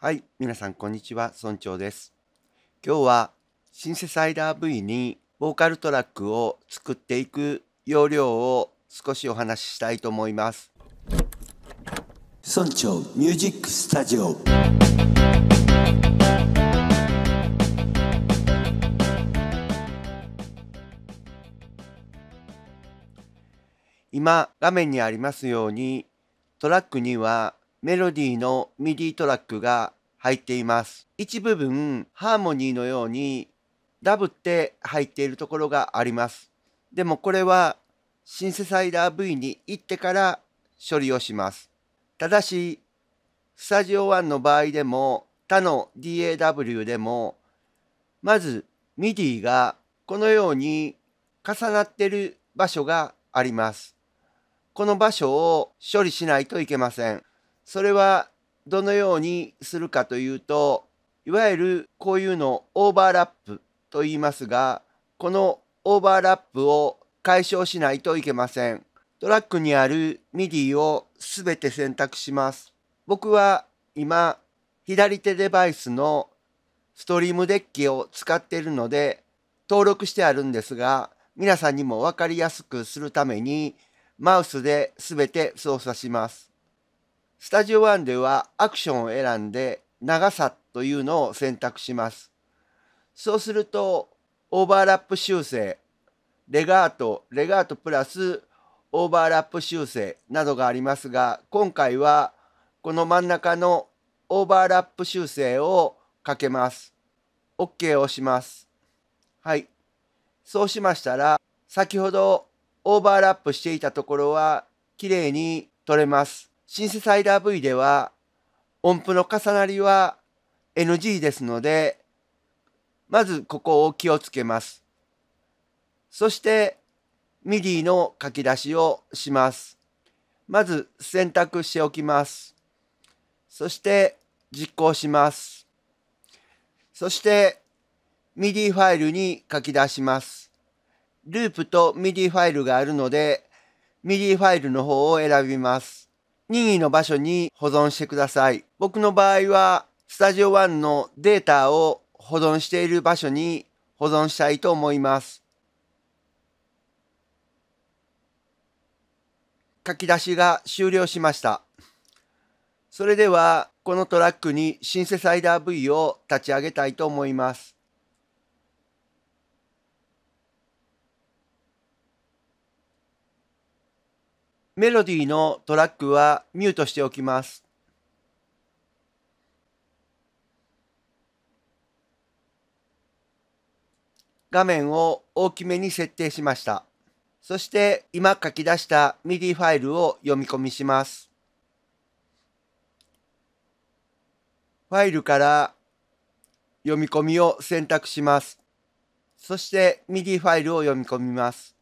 はい、皆さんこんにちは、村長です。今日はシンセサイダー V にボーカルトラックを作っていく要領を少しお話ししたいと思います。村長ミュージックスタジオ今画面にありますようにトラックにはメロディーのミディトラックが入っています。一部分ハーモニーのようにダブって入っているところがあります。でもこれはシンセサイダー V に行ってから処理をします。ただし、スタジオ1の場合でも他の DAW でもまず MIDI がこのように重なってる場所があります。この場所を処理しないといけません。それはどのようにするかというといわゆるこういうのオーバーラップと言いますがこのオーバーラップを解消しないといけません。トラックにある MIDI をすべて選択します。僕は今左手デバイスのストリームデッキを使っているので登録してあるんですが皆さんにもわかりやすくするためにマウスで全て操作します。スタジオ1ではアクションを選んで長さというのを選択します。そうするとオーバーラップ修正、レガート、レガートプラスオーバーラップ修正などがありますが今回はこの真ん中のオーバーラップ修正をかけます。OK を押します。はい。そうしましたら先ほどオーバーラップしていたところはきれいに取れます。シンセサイダー V では音符の重なりは NG ですので、まずここを気をつけます。そして MIDI の書き出しをします。まず選択しておきます。そして実行します。そして MIDI ファイルに書き出します。ループと MIDI ファイルがあるので MIDI ファイルの方を選びます。任意の場所に保存してください。僕の場合は、スタジオ one のデータを保存している場所に保存したいと思います。書き出しが終了しました。それでは、このトラックにシンセサイダー V を立ち上げたいと思います。メロディーのトラックはミュートしておきます。画面を大きめに設定しました。そして今書き出した MIDI ファイルを読み込みします。ファイルから読み込みを選択します。そして MIDI ファイルを読み込みます。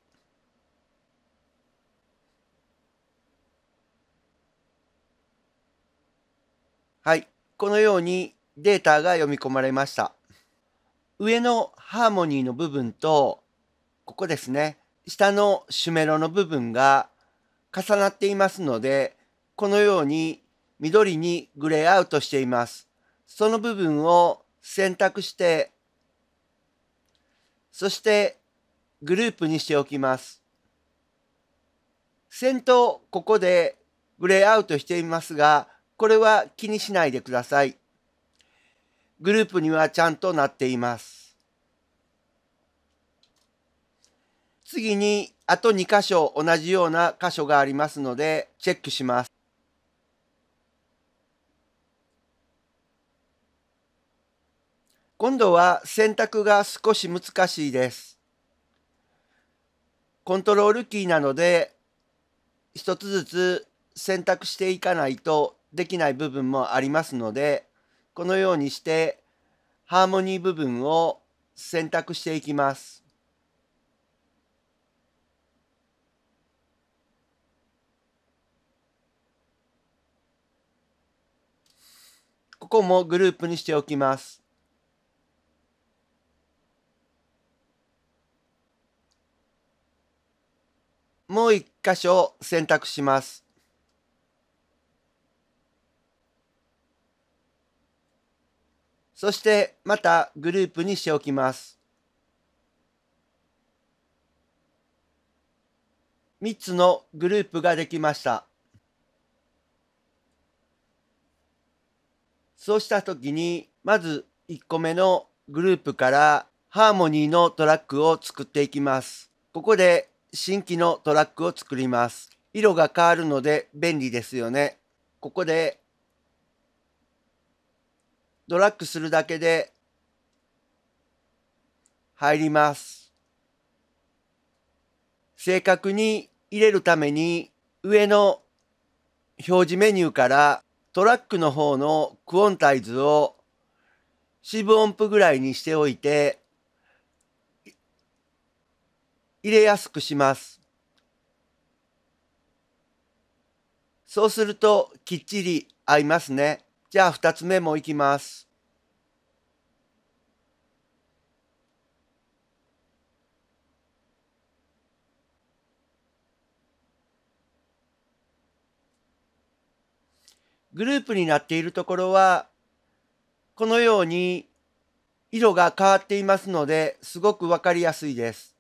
はい、このようにデータが読み込まれました。上のハーモニーの部分と、ここですね、下のシュメロの部分が重なっていますので、このように緑にグレーアウトしています。その部分を選択して、そしてグループにしておきます。先頭、ここでグレーアウトしていますが、これは気にしないでください。グループにはちゃんとなっています。次に、あと2箇所同じような箇所がありますので、チェックします。今度は選択が少し難しいです。コントロールキーなので、一つずつ選択していかないとできない部分もありますのでこのようにしてハーモニー部分を選択していきます。ここもグループにしておきます。もう一箇所選択します。そしてまたグループにしておきます。3つのグループができました。そうした時に、まず1個目のグループからハーモニーのトラックを作っていきます。ここで新規のトラックを作ります。色が変わるので便利ですよね。ここでドラッグするだけで入ります。正確に入れるために上の表示メニューからトラックの方のクオンタイズを四分音符ぐらいにしておいて入れやすくします。そうするときっちり合いますね。じゃあつ目もいきます。グループになっているところは、このように色が変わっていますので、すごくわかりやすいです。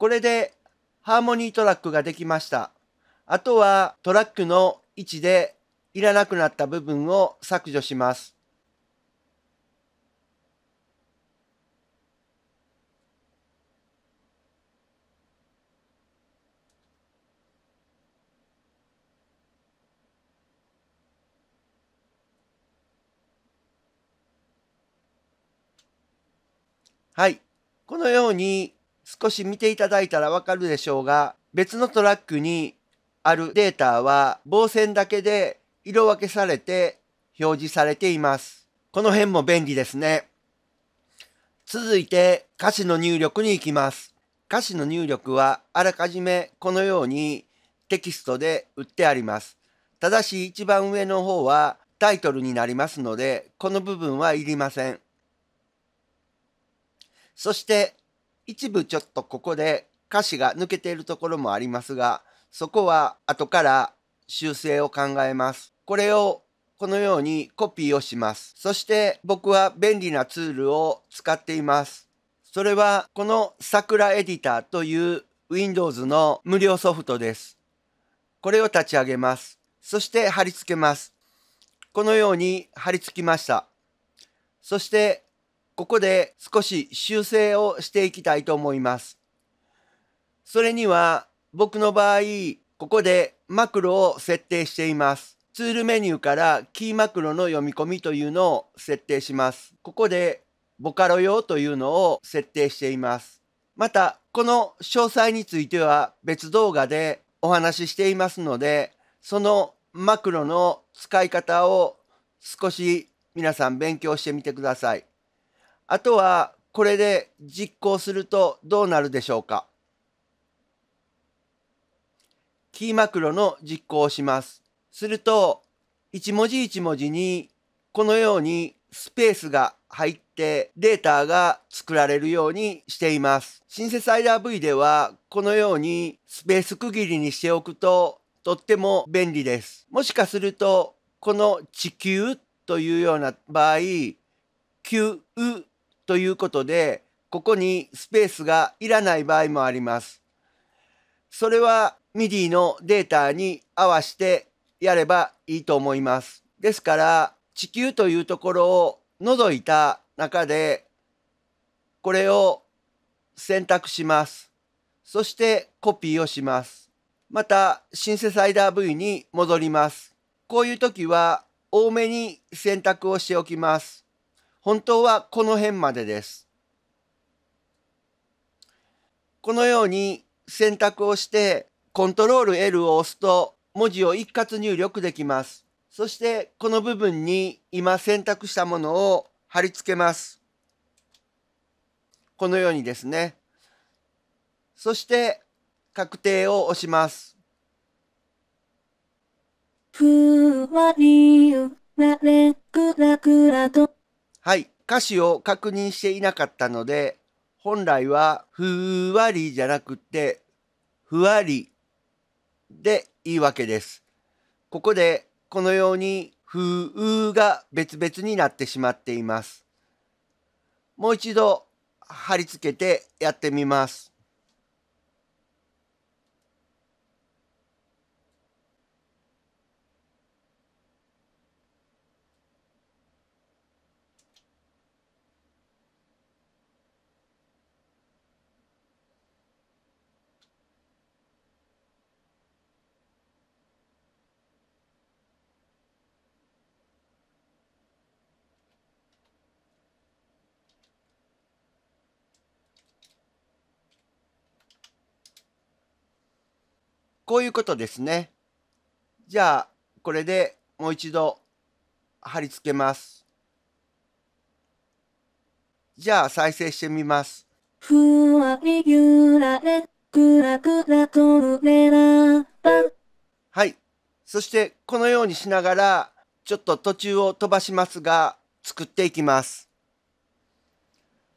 これでハーモニートラックができました。あとはトラックの位置でいらなくなった部分を削除します。はい。このように少し見ていただいたらわかるでしょうが、別のトラックにあるデータは棒線だけで色分けされて表示されています。この辺も便利ですね。続いて歌詞の入力に行きます。歌詞の入力はあらかじめこのようにテキストで打ってあります。ただし一番上の方はタイトルになりますので、この部分はいりません。そして一部ちょっとここで歌詞が抜けているところもありますが、そこは後から修正を考えます。これをこのようにコピーをします。そして僕は便利なツールを使っています。それはこの桜エディターという Windows の無料ソフトです。これを立ち上げます。そして貼り付けます。このように貼り付きました。そしてここで少し修正をしていきたいと思います。それには僕の場合、ここでマクロを設定しています。ツールメニューからキーマクロの読み込みというのを設定します。ここでボカロ用というのを設定しています。また、この詳細については別動画でお話ししていますので、そのマクロの使い方を少し皆さん勉強してみてください。あとはこれで実行するとどうなるでしょうかキーマクロの実行をします。すると1文字1文字にこのようにスペースが入ってデータが作られるようにしています。シンセサイダー V ではこのようにスペース区切りにしておくととっても便利です。もしかするとこの地球というような場合、球ということで、ここにスペースがいらない場合もあります。それは MIDI のデータに合わせてやればいいと思います。ですから、地球というところを除いた中で、これを選択します。そしてコピーをします。また、シンセサイダー V に戻ります。こういう時は、多めに選択をしておきます。本当はこの辺までです。このように選択をしてコントロール L を押すと文字を一括入力できます。そしてこの部分に今選択したものを貼り付けます。このようにですね。そして確定を押します。ふわりゆられくらくらとはい、歌詞を確認していなかったので、本来はふわりじゃなくて、ふわりでいいわけです。ここでこのようにふうが別々になってしまっています。もう一度貼り付けてやってみます。こういうことですね。じゃあ、これでもう一度貼り付けます。じゃあ、再生してみます。ふわりられ、くらくらとるらば。はい。そして、このようにしながら、ちょっと途中を飛ばしますが、作っていきます。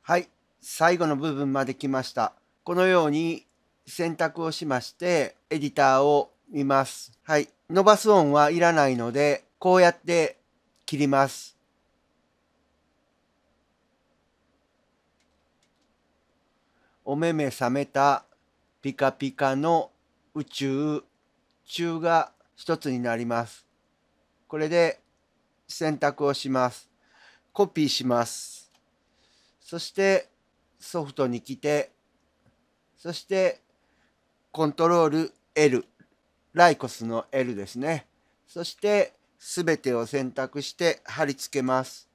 はい。最後の部分まで来ました。このように選択をしまして、エディターを見ます。はい。伸ばす音はいらないので、こうやって切ります。お目目覚めたピカピカの宇宙、中が一つになります。これで選択をします。コピーします。そしてソフトに来て、そしてコントロール L、ライコスの L ですね。そして、すべてを選択して貼り付けます。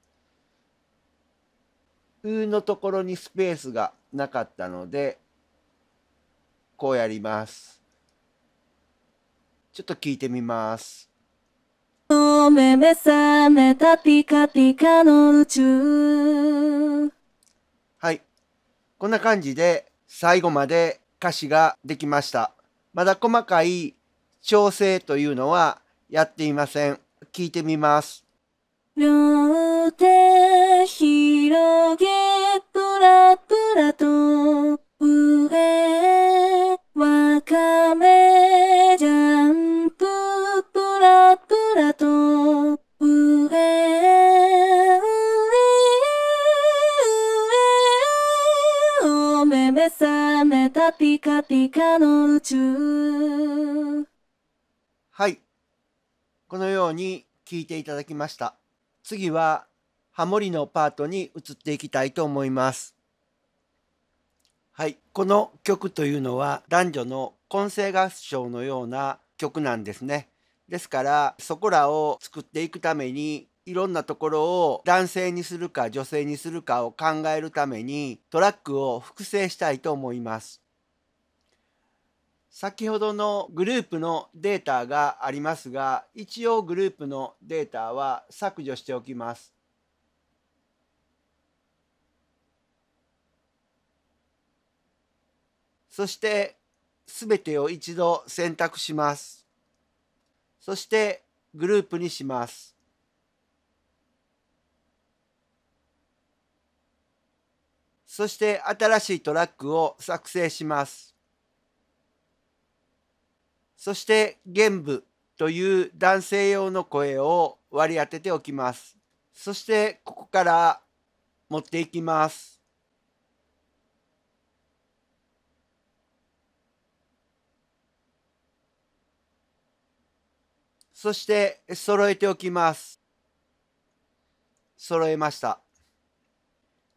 うのところにスペースがなかったので、こうやります。ちょっと聞いてみます。お目目覚めたピカピカの宇宙。はい。こんな感じで最後まで歌詞ができました。まだ細かい調整というのはやっていません。聞いてみます。両手広げぷらぷらと上わかめじゃんピカピカの宇宙。はい。このように聞いていただきました。次は、ハモリのパートに移っていきたいと思います。はい。この曲というのは男女の混声合唱のような曲なんですね。ですから、そこらを作っていくために、いろんなところを男性にするか女性にするかを考えるためにトラックを複製したいと思います。先ほどのグループのデータがありますが一応グループのデータは削除しておきます。そしてすべてを一度選択します。そしてグループにします。そして新しいトラックを作成します。そして玄武という男性用の声を割り当てておきます。そしてここから持っていきます。そして揃えておきます。揃えました。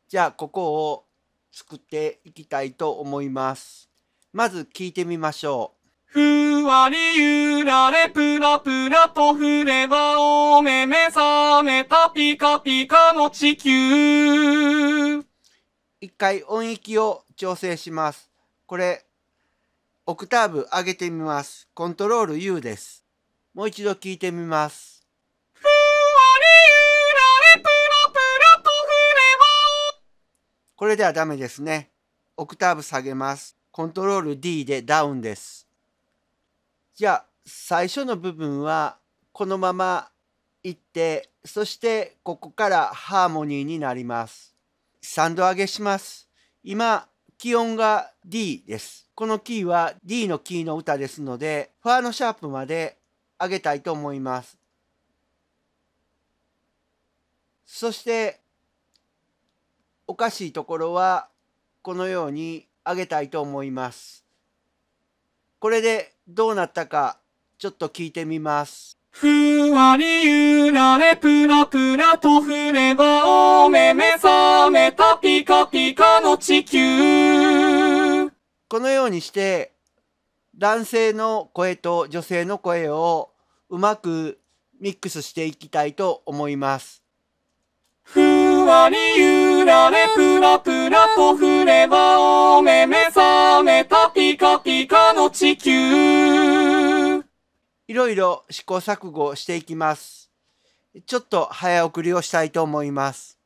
じゃあここを作っていきたいと思います。まず聞いてみましょう。ふわりゆられぷらぷらと触ればおめ目覚めたピカピカの地球。一回音域を調整します。これ、オクターブ上げてみます。コントロール U です。もう一度聞いてみます。ふわりゆられぷらぷらと触ればこれではダメですね。オクターブ下げます。コントロール D でダウンです。じゃあ最初の部分はこのままいってそしてここからハーモニーになります。3度上げします。今気温が D です。このキーは D のキーの歌ですのでファーのシャープまで上げたいと思います。そしておかしいところはこのように上げたいと思います。これでどうなったか、ちょっと聞いてみます。ふわりゆられぷらぷらと触ればおめめ覚めたピカピカの地球。このようにして、男性の声と女性の声をうまくミックスしていきたいと思います。わに揺られプラプラと触ればお目目覚めたピカピカの地球いろいろ試行錯誤していきますちょっと早送りをしたいと思います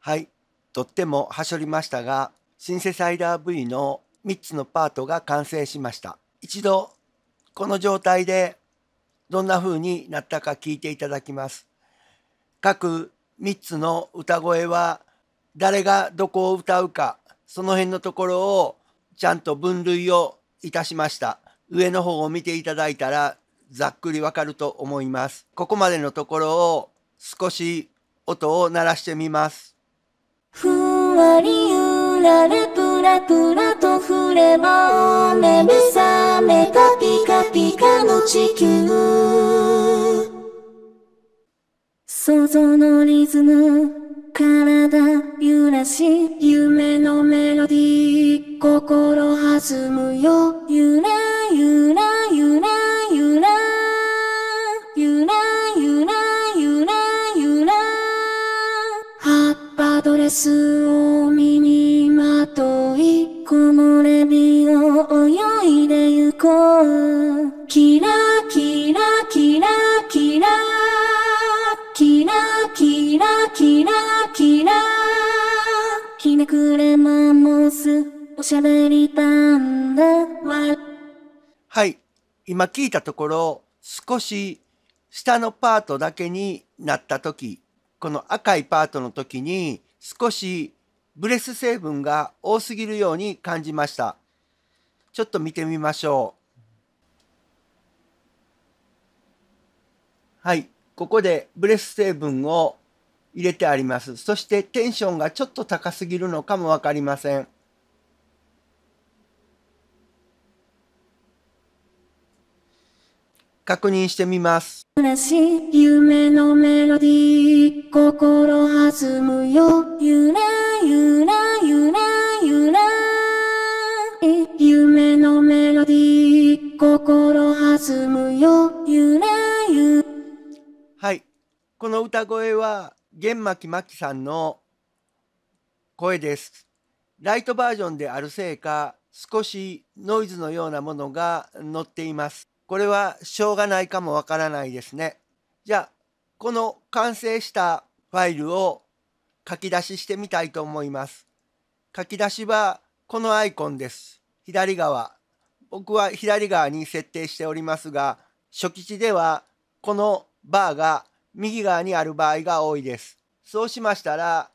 はいとってもはしょりましたがシンセサイダー V の3つのパートが完成しました一度この状態でどんな風になったか聞いていただきます各3つの歌声は誰がどこを歌うかその辺のところをちゃんと分類をいたしました上の方を見ていただいたらざっくりわかると思いますここまでのところを少し音を鳴らしてみますふわりゆられぷらぷらと触れば目覚めたピカピカの地球想像のリズム、体揺らし、夢のメロディー、心弾むよ、ゆらゆらゆらゆら、ゆらゆらゆらゆら、葉っぱドレスを身にまとい、木漏れ日を泳いでゆこう、キラキラキラキラ、キラキラキラひねくれマンモスおしゃべりパンダははい今聞いたところ少し下のパートだけになった時この赤いパートの時に少しブレス成分が多すぎるように感じましたちょっと見てみましょうはいここでブレス成分を入れてあります。そしてテンションがちょっと高すぎるのかもわかりません。確認してみます。嬉しい夢のメロディー、心弾むよ。巻真紀さんの声です。ライトバージョンであるせいか、少しノイズのようなものが載っています。これはしょうがないかもわからないですね。じゃあ、この完成したファイルを書き出ししてみたいと思います。書き出しはこのアイコンです。左側。僕は左側に設定しておりますが、初期値ではこのバーが右側にある場合が多いです。そうしましたら、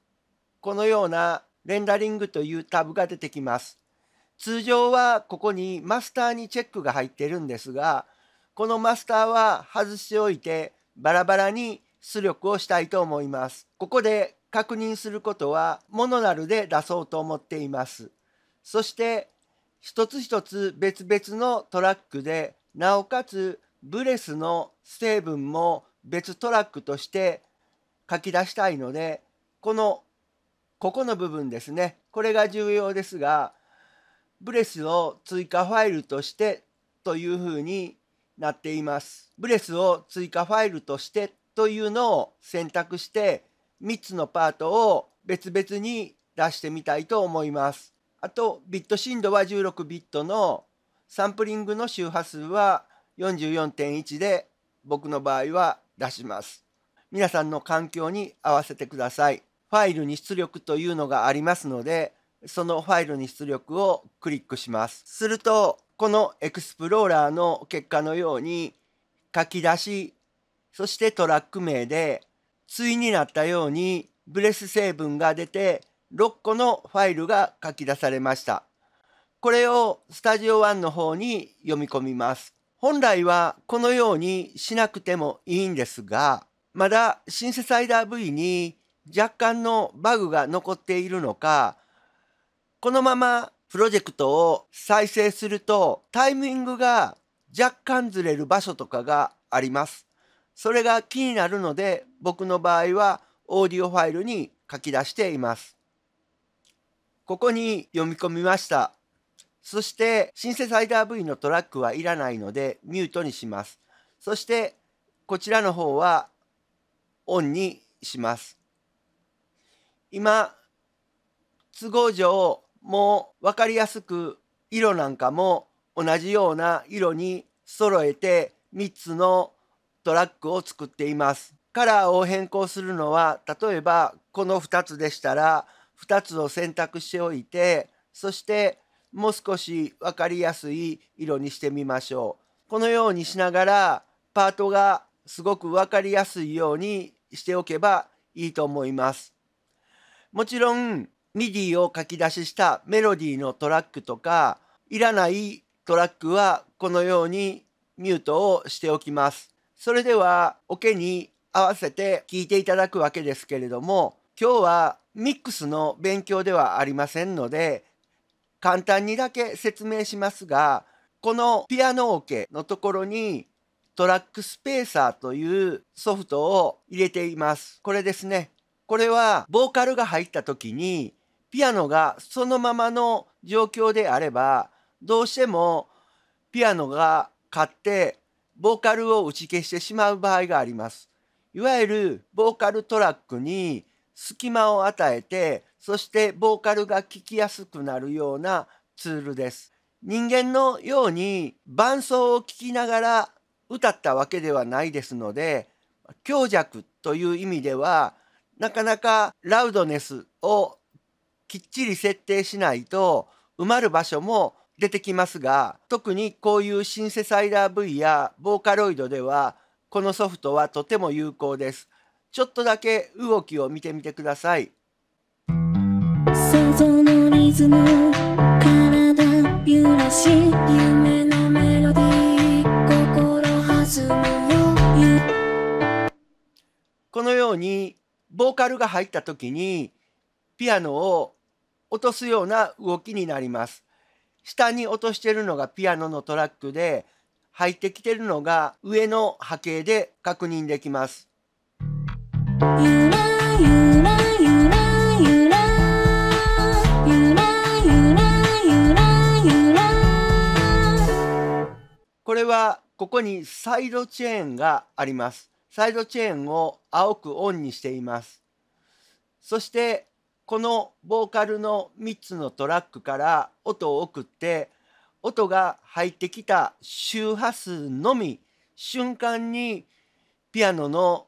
このようなレンダリングというタブが出てきます。通常はここにマスターにチェックが入ってるんですが、このマスターは外しておいてバラバラに出力をしたいと思います。ここで確認することはモノナルで出そうと思っています。そして一つ一つ別々のトラックでなおかつブレスの成分も別トラックとして書き出したいのでこのここの部分ですねこれが重要ですがブレスを追加ファイルとしてというふうになっています。ブレスを追加ファイルとしてというのを選択して3つのパートを別々に出してみたいと思います。あとビット振動は16ビットのサンプリングの周波数は44.1で僕の場合は出します。皆さんの環境に合わせてください。ファイルに出力というのがありますので、そのファイルに出力をクリックします。すると、このエクスプローラーの結果のように、書き出し、そしてトラック名で、対になったようにブレス成分が出て、6個のファイルが書き出されました。これをスタジオ1の方に読み込みます。本来はこのようにしなくてもいいんですが、まだシンセサイダー V に若干のバグが残っているのか、このままプロジェクトを再生するとタイミングが若干ずれる場所とかがあります。それが気になるので僕の場合はオーディオファイルに書き出しています。ここに読み込みました。そしてシンセサイダー V のトラックはいらないのでミュートにします。そしてこちらの方はオンにします。今、都合上、もう分かりやすく色なんかも同じような色に揃えて3つのトラックを作っています。カラーを変更するのは例えばこの2つでしたら2つを選択しておいてそしてもう少し分かりやすい色にしてみましょう。このようにしながらパートがすごく分かりやすいようにしておけばいいと思います。もちろん、MIDI を書き出ししたメロディーのトラックとか、いらないトラックはこのようにミュートをしておきます。それでは、オ、ケに合わせて聴いていただくわけですけれども、今日はミックスの勉強ではありませんので、簡単にだけ説明しますが、このピアノオ、ケのところにトラックスペーサーというソフトを入れています。これですね。これはボーカルが入った時にピアノがそのままの状況であればどうしてもピアノが買ってボーカルを打ち消してしまう場合があります。いわゆるボーカルトラックに隙間を与えてそしてボーカルが聴きやすくなるようなツールです。人間のように伴奏を聴きながら歌ったわけではないですので強弱という意味ではなかなかラウドネスをきっちり設定しないと埋まる場所も出てきますが特にこういうシンセサイダー V やボーカロイドではこのソフトはとても有効です。ちょっとだけ動きを見てみてください。想像のリズム体揺らし夢のこのようにボーカルが入った時にピアノを落とすような動きになります。下に落としてるのがピアノのトラックで入ってきてるのが上の波形で確認できます。これはここにサイドチェーンがあります。サイドチェーンを青くオンにしています。そしてこのボーカルの3つのトラックから音を送って音が入ってきた周波数のみ瞬間にピアノの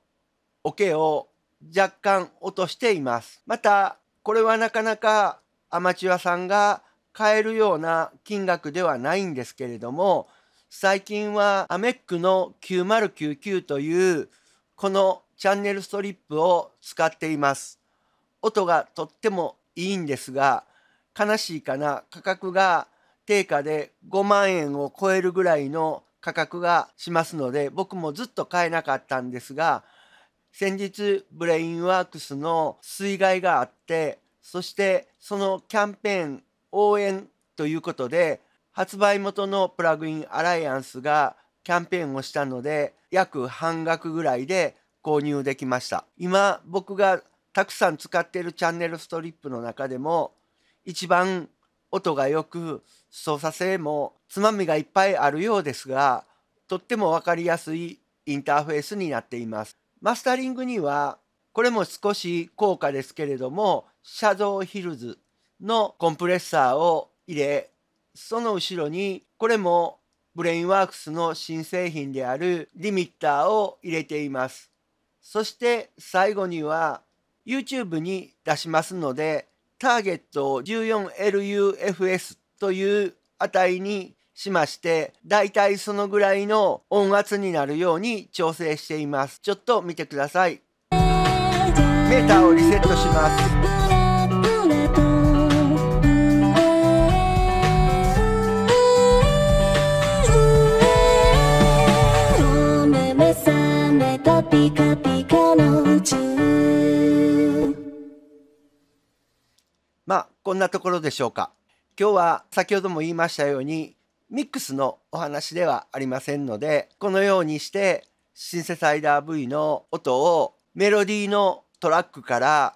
オケを若干落としています。またこれはなかなかアマチュアさんが買えるような金額ではないんですけれども最近はアメックの9099というこのチャンネルストリップを使っています。音がとってもいいんですが悲しいかな価格が定価で5万円を超えるぐらいの価格がしますので僕もずっと買えなかったんですが先日ブレインワークスの水害があってそしてそのキャンペーン応援ということで発売元のプラグインアライアンスがキャンペーンをしたので約半額ぐらいで購入できました。今僕がたくさん使っているチャンネルストリップの中でも一番音がよく操作性もつまみがいっぱいあるようですがとっても分かりやすいインターフェースになっています。マスタリングにはこれも少し高価ですけれどもシャドウヒルズのコンプレッサーを入れその後ろにこれもブレインワークスの新製品であるリミッターを入れています。そして最後には YouTube に出しますのでターゲットを 14LUFS という値にしましてだいたいそのぐらいの音圧になるように調整しています。ちょっと見てください。メーターをリセットします。ピカピカの宇宙まあこんなところでしょうか今日は先ほども言いましたようにミックスのお話ではありませんのでこのようにしてシンセサイダー V の音をメロディーのトラックから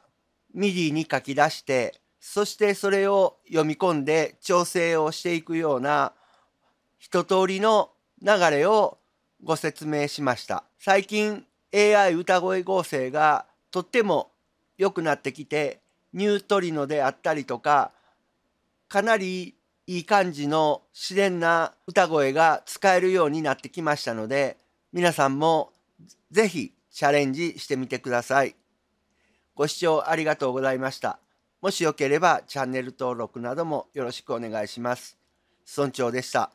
ミディに書き出してそしてそれを読み込んで調整をしていくような一通りの流れをご説明しました。最近 AI 歌声合成がとっても良くなってきてニュートリノであったりとかかなりいい感じの自然な歌声が使えるようになってきましたので皆さんも是非チャレンジしてみてください。ご視聴ありがとうございました。もしよければチャンネル登録などもよろしくお願いします。村長でした。